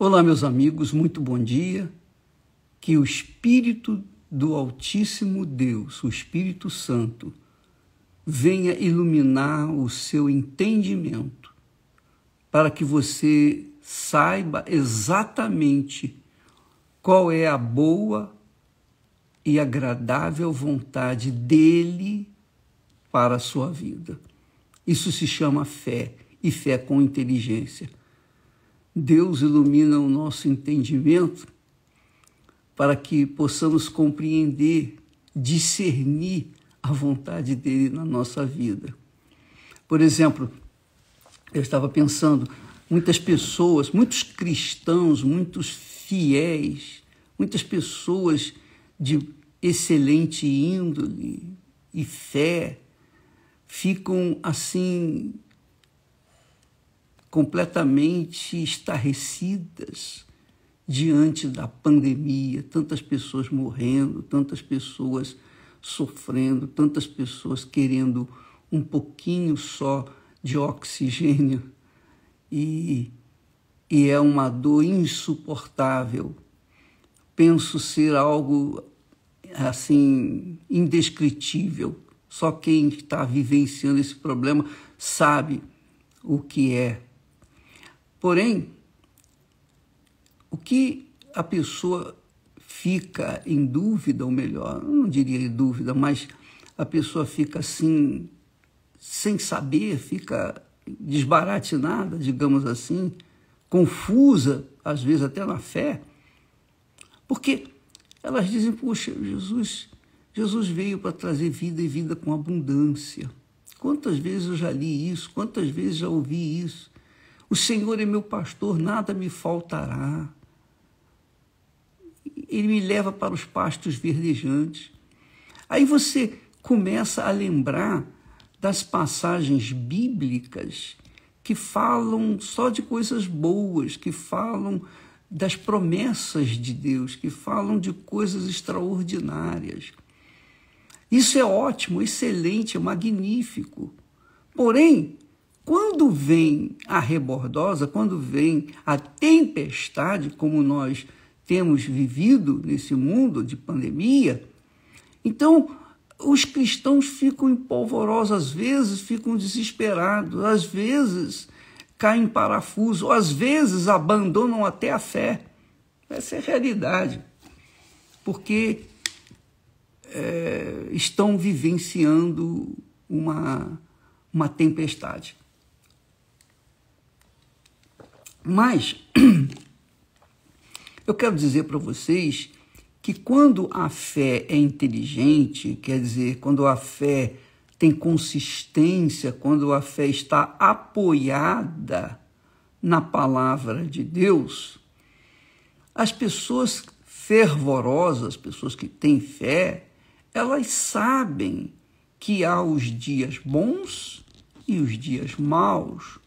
Olá, meus amigos, muito bom dia. Que o Espírito do Altíssimo Deus, o Espírito Santo, venha iluminar o seu entendimento, para que você saiba exatamente qual é a boa e agradável vontade dele para a sua vida. Isso se chama fé e fé com inteligência. Deus ilumina o nosso entendimento para que possamos compreender, discernir a vontade dele na nossa vida. Por exemplo, eu estava pensando, muitas pessoas, muitos cristãos, muitos fiéis, muitas pessoas de excelente índole e fé ficam assim completamente estarrecidas diante da pandemia, tantas pessoas morrendo, tantas pessoas sofrendo, tantas pessoas querendo um pouquinho só de oxigênio e, e é uma dor insuportável. Penso ser algo assim indescritível. Só quem está vivenciando esse problema sabe o que é Porém, o que a pessoa fica em dúvida, ou melhor, não diria em dúvida, mas a pessoa fica assim, sem saber, fica desbaratinada, digamos assim, confusa, às vezes até na fé, porque elas dizem, poxa, Jesus, Jesus veio para trazer vida e vida com abundância. Quantas vezes eu já li isso, quantas vezes já ouvi isso. O Senhor é meu pastor, nada me faltará. Ele me leva para os pastos verdejantes. Aí você começa a lembrar das passagens bíblicas que falam só de coisas boas, que falam das promessas de Deus, que falam de coisas extraordinárias. Isso é ótimo, excelente, é magnífico. Porém, quando vem a rebordosa, quando vem a tempestade, como nós temos vivido nesse mundo de pandemia, então os cristãos ficam em às vezes ficam desesperados, às vezes caem em parafuso, às vezes abandonam até a fé. Essa é a realidade. Porque é, estão vivenciando uma, uma tempestade. Mas eu quero dizer para vocês que quando a fé é inteligente, quer dizer, quando a fé tem consistência, quando a fé está apoiada na palavra de Deus, as pessoas fervorosas, pessoas que têm fé, elas sabem que há os dias bons e os dias maus,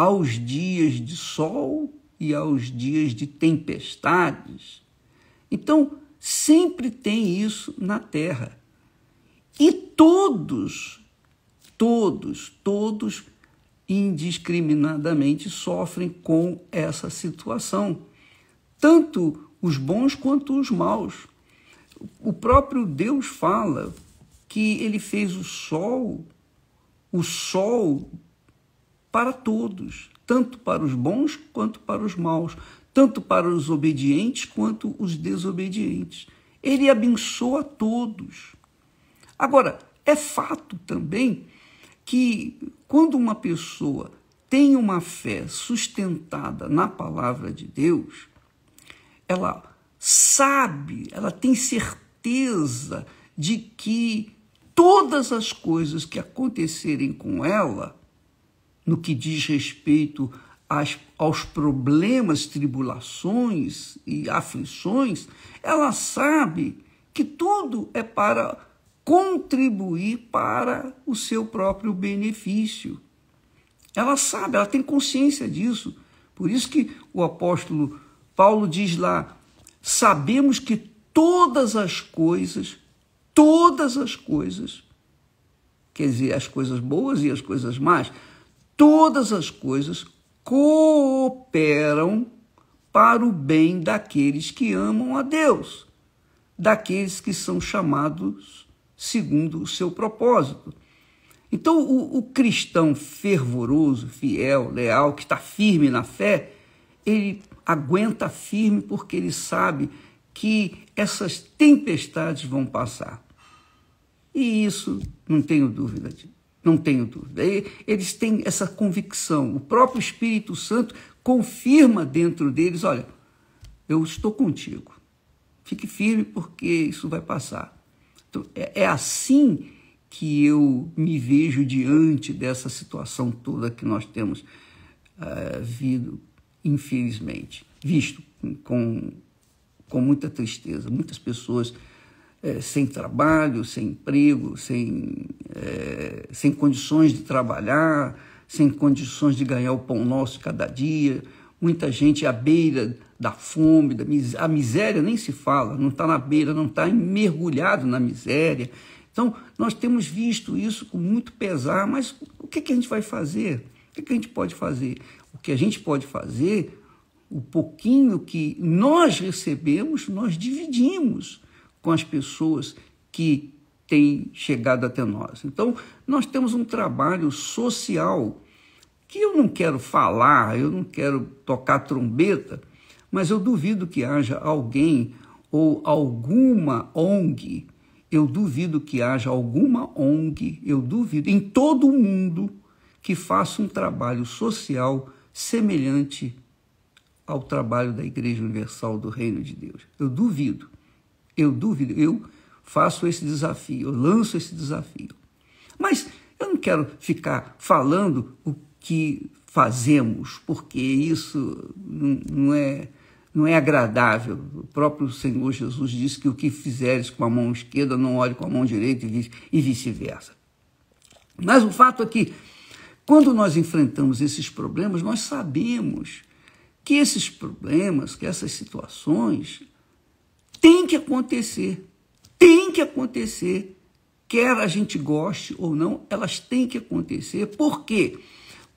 aos dias de sol e aos dias de tempestades. Então, sempre tem isso na terra. E todos, todos, todos indiscriminadamente sofrem com essa situação, tanto os bons quanto os maus. O próprio Deus fala que ele fez o sol, o sol para todos, tanto para os bons quanto para os maus, tanto para os obedientes quanto os desobedientes. Ele abençoa a todos. Agora, é fato também que quando uma pessoa tem uma fé sustentada na palavra de Deus, ela sabe, ela tem certeza de que todas as coisas que acontecerem com ela no que diz respeito às, aos problemas, tribulações e aflições, ela sabe que tudo é para contribuir para o seu próprio benefício. Ela sabe, ela tem consciência disso. Por isso que o apóstolo Paulo diz lá: sabemos que todas as coisas, todas as coisas, quer dizer, as coisas boas e as coisas más, todas as coisas cooperam para o bem daqueles que amam a Deus, daqueles que são chamados segundo o seu propósito. Então, o, o cristão fervoroso, fiel, leal, que está firme na fé, ele aguenta firme porque ele sabe que essas tempestades vão passar. E isso, não tenho dúvida disso não tenho dúvida. Eles têm essa convicção. O próprio Espírito Santo confirma dentro deles: olha, eu estou contigo. Fique firme, porque isso vai passar. Então, é, é assim que eu me vejo diante dessa situação toda que nós temos uh, vindo, infelizmente, visto com, com muita tristeza. Muitas pessoas é, sem trabalho, sem emprego, sem, é, sem condições de trabalhar, sem condições de ganhar o pão nosso cada dia, muita gente à beira da fome, da mis a miséria nem se fala, não está na beira, não está mergulhado na miséria. Então, nós temos visto isso com muito pesar, mas o que, que a gente vai fazer? O que, que a gente pode fazer? O que a gente pode fazer, o pouquinho que nós recebemos, nós dividimos com as pessoas que têm chegado até nós. Então, nós temos um trabalho social que eu não quero falar, eu não quero tocar trombeta, mas eu duvido que haja alguém ou alguma ONG, eu duvido que haja alguma ONG, eu duvido, em todo o mundo, que faça um trabalho social semelhante ao trabalho da Igreja Universal do Reino de Deus. Eu duvido. Eu duvido, eu faço esse desafio, eu lanço esse desafio. Mas eu não quero ficar falando o que fazemos, porque isso não é não é agradável. O próprio Senhor Jesus disse que o que fizeres com a mão esquerda, não olhe com a mão direita e vice-versa. Mas o fato é que, quando nós enfrentamos esses problemas, nós sabemos que esses problemas, que essas situações, tem que acontecer. Tem que acontecer. Quer a gente goste ou não, elas têm que acontecer. Por quê?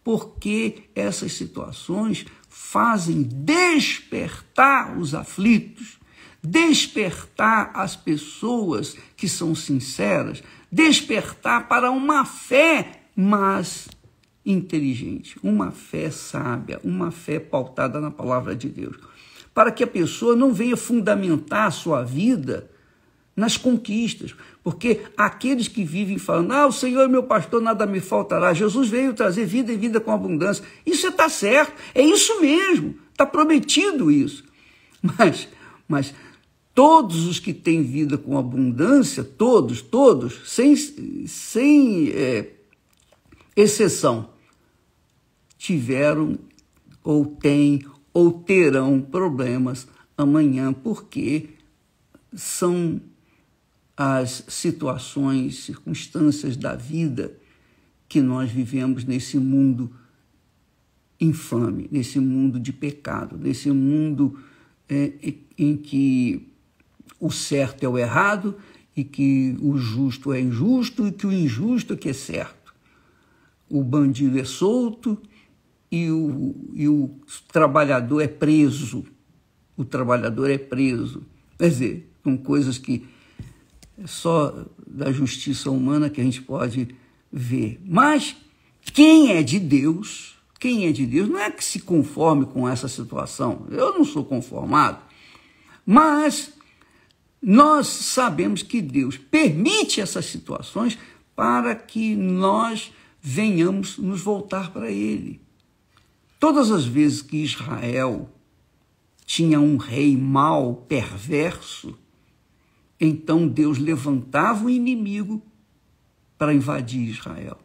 Porque essas situações fazem despertar os aflitos, despertar as pessoas que são sinceras, despertar para uma fé, mais inteligente, uma fé sábia, uma fé pautada na palavra de Deus para que a pessoa não venha fundamentar a sua vida nas conquistas. Porque aqueles que vivem falando, ah, o Senhor é meu pastor, nada me faltará. Jesus veio trazer vida e vida com abundância. Isso está certo, é isso mesmo, está prometido isso. Mas, mas todos os que têm vida com abundância, todos, todos, sem, sem é, exceção, tiveram ou têm ou terão problemas amanhã, porque são as situações, circunstâncias da vida que nós vivemos nesse mundo infame, nesse mundo de pecado, nesse mundo é, é, em que o certo é o errado e que o justo é injusto e que o injusto é que é certo. O bandido é solto e o, e o trabalhador é preso. O trabalhador é preso. Quer dizer, são coisas que é só da justiça humana que a gente pode ver. Mas quem é de Deus, quem é de Deus, não é que se conforme com essa situação. Eu não sou conformado. Mas nós sabemos que Deus permite essas situações para que nós venhamos nos voltar para Ele. Todas as vezes que Israel tinha um rei mau, perverso, então Deus levantava o inimigo para invadir Israel.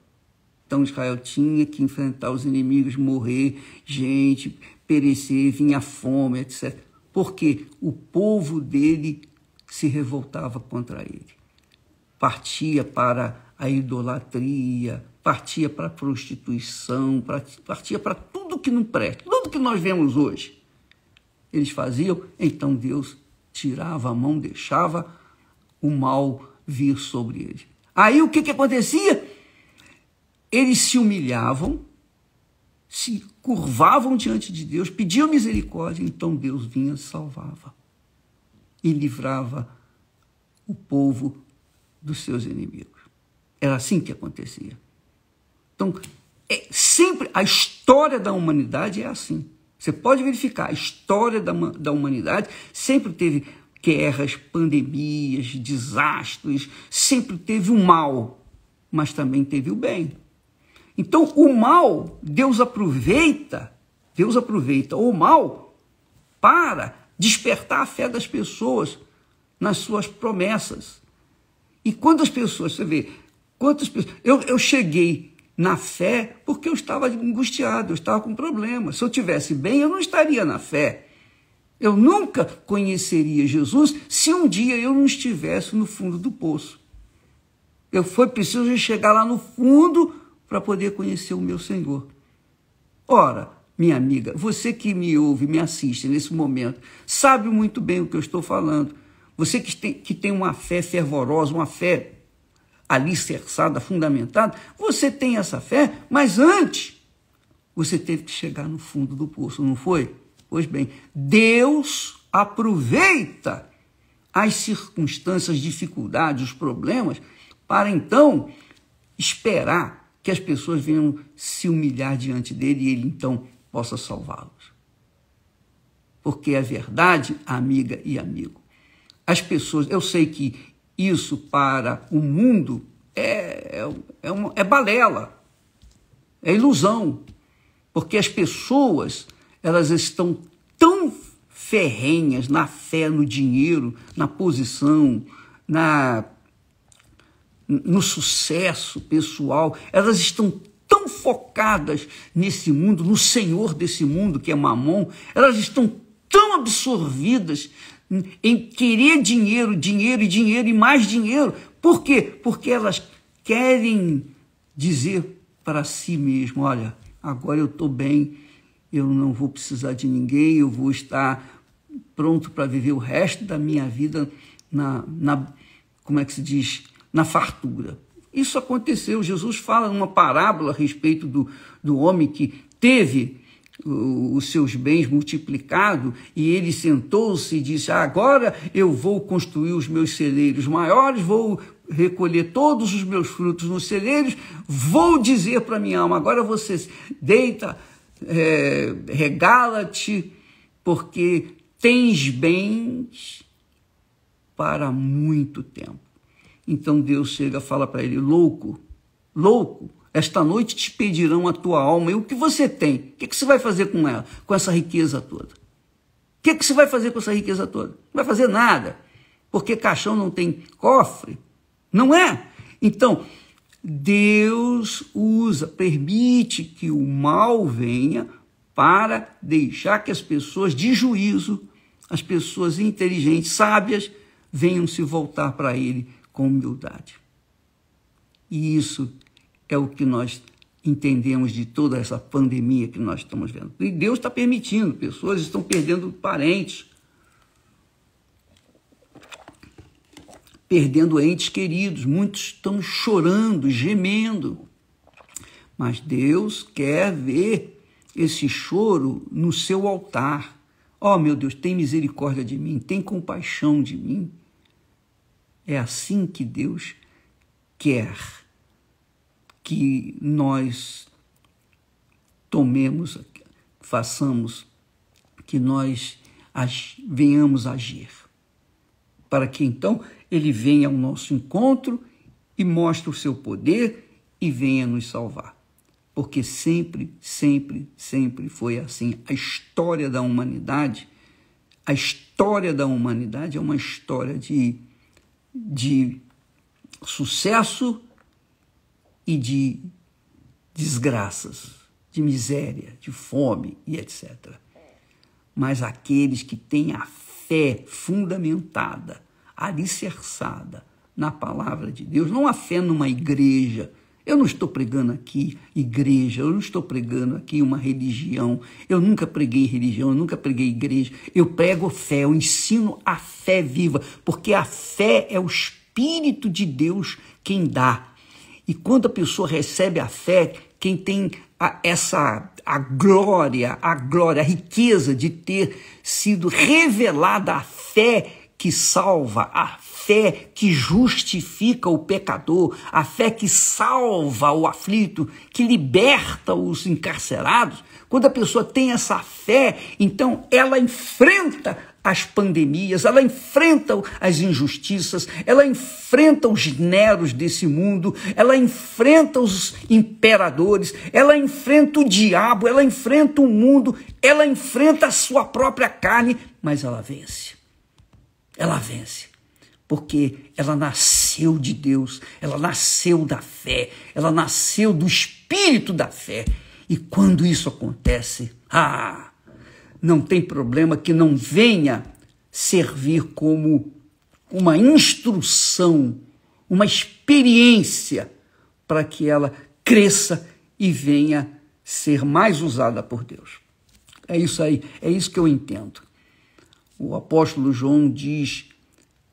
Então Israel tinha que enfrentar os inimigos, morrer, gente, perecer, vinha fome, etc. Porque o povo dele se revoltava contra ele. Partia para a idolatria, partia para a prostituição, partia para tudo que não presta, tudo que nós vemos hoje, eles faziam, então Deus tirava a mão, deixava o mal vir sobre eles. Aí o que, que acontecia? Eles se humilhavam, se curvavam diante de Deus, pediam misericórdia, então Deus vinha, salvava e livrava o povo dos seus inimigos. Era assim que acontecia. Então, é sempre a história história da humanidade é assim. Você pode verificar, a história da, da humanidade sempre teve guerras, pandemias, desastres, sempre teve o mal, mas também teve o bem. Então, o mal, Deus aproveita, Deus aproveita o mal para despertar a fé das pessoas nas suas promessas. E quantas pessoas, você vê, quantas pessoas. Eu, eu cheguei na fé porque eu estava angustiado, eu estava com problemas. Se eu tivesse bem, eu não estaria na fé. Eu nunca conheceria Jesus se um dia eu não estivesse no fundo do poço. Eu foi preciso chegar lá no fundo para poder conhecer o meu Senhor. Ora, minha amiga, você que me ouve, me assiste nesse momento, sabe muito bem o que eu estou falando. Você que tem, que tem uma fé fervorosa, uma fé alicerçada, fundamentada, você tem essa fé, mas antes você teve que chegar no fundo do poço, não foi? Pois bem, Deus aproveita as circunstâncias, as dificuldades, os problemas, para então esperar que as pessoas venham se humilhar diante dele e ele então possa salvá-los. Porque a é verdade, amiga e amigo, as pessoas, eu sei que isso para o mundo é, é, é, uma, é balela, é ilusão, porque as pessoas elas estão tão ferrenhas na fé, no dinheiro, na posição, na no sucesso pessoal, elas estão tão focadas nesse mundo, no senhor desse mundo que é Mamon, elas estão tão absorvidas em querer dinheiro, dinheiro e dinheiro e mais dinheiro. Por quê? Porque elas querem dizer para si mesmo: olha, agora eu estou bem, eu não vou precisar de ninguém, eu vou estar pronto para viver o resto da minha vida na, na como é que se diz, na fartura. Isso aconteceu. Jesus fala numa parábola a respeito do, do homem que teve os seus bens multiplicado e ele sentou-se e disse: Agora eu vou construir os meus celeiros maiores, vou recolher todos os meus frutos nos celeiros, vou dizer para minha alma: agora você deita, é, regala-te, porque tens bens para muito tempo. Então Deus chega e fala para ele: louco, louco, esta noite te pedirão a tua alma. E o que você tem? O que, é que você vai fazer com ela, com essa riqueza toda? O que, é que você vai fazer com essa riqueza toda? Não vai fazer nada. Porque caixão não tem cofre. Não é? Então, Deus usa, permite que o mal venha para deixar que as pessoas de juízo, as pessoas inteligentes, sábias, venham se voltar para Ele com humildade. E isso é o que nós entendemos de toda essa pandemia que nós estamos vendo. E Deus está permitindo, pessoas estão perdendo parentes, perdendo entes queridos, muitos estão chorando, gemendo. Mas Deus quer ver esse choro no seu altar. oh, meu Deus, tem misericórdia de mim, tem compaixão de mim. É assim que Deus quer que nós tomemos, façamos, que nós venhamos agir. Para que então ele venha ao nosso encontro e mostre o seu poder e venha nos salvar. Porque sempre, sempre, sempre foi assim. A história da humanidade, a história da humanidade é uma história de, de sucesso e de desgraças, de miséria, de fome e etc. Mas aqueles que têm a fé fundamentada, alicerçada na palavra de Deus, não a fé numa igreja. Eu não estou pregando aqui igreja, eu não estou pregando aqui uma religião. Eu nunca preguei religião, eu nunca preguei igreja. Eu prego fé, eu ensino a fé viva, porque a fé é o Espírito de Deus quem dá e quando a pessoa recebe a fé, quem tem a, essa a glória, a glória, a riqueza de ter sido revelada a fé que salva, a fé que justifica o pecador, a fé que salva o aflito, que liberta os encarcerados. Quando a pessoa tem essa fé, então ela enfrenta as pandemias, ela enfrenta as injustiças, ela enfrenta os neros desse mundo, ela enfrenta os imperadores, ela enfrenta o diabo, ela enfrenta o mundo, ela enfrenta a sua própria carne, mas ela vence. Ela vence. Porque ela nasceu de Deus, ela nasceu da fé, ela nasceu do espírito da fé. E quando isso acontece, ah, não tem problema que não venha servir como uma instrução, uma experiência para que ela cresça e venha ser mais usada por Deus. É isso aí, é isso que eu entendo. O apóstolo João diz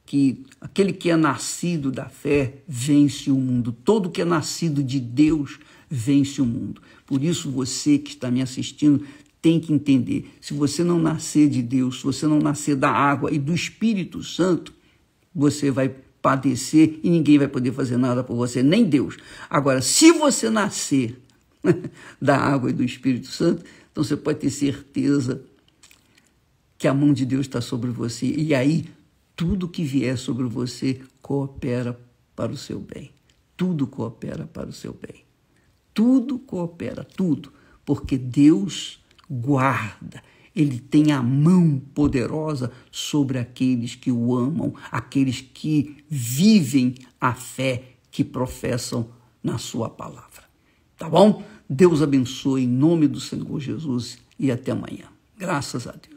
que aquele que é nascido da fé vence o mundo. Todo que é nascido de Deus vence o mundo. Por isso, você que está me assistindo, tem que entender: se você não nascer de Deus, se você não nascer da água e do Espírito Santo, você vai padecer e ninguém vai poder fazer nada por você, nem Deus. Agora, se você nascer da água e do Espírito Santo, então você pode ter certeza que a mão de Deus está sobre você. E aí, tudo que vier sobre você coopera para o seu bem. Tudo coopera para o seu bem. Tudo coopera, tudo. Porque Deus guarda, ele tem a mão poderosa sobre aqueles que o amam, aqueles que vivem a fé que professam na sua palavra. Tá bom? Deus abençoe em nome do Senhor Jesus e até amanhã. Graças a Deus.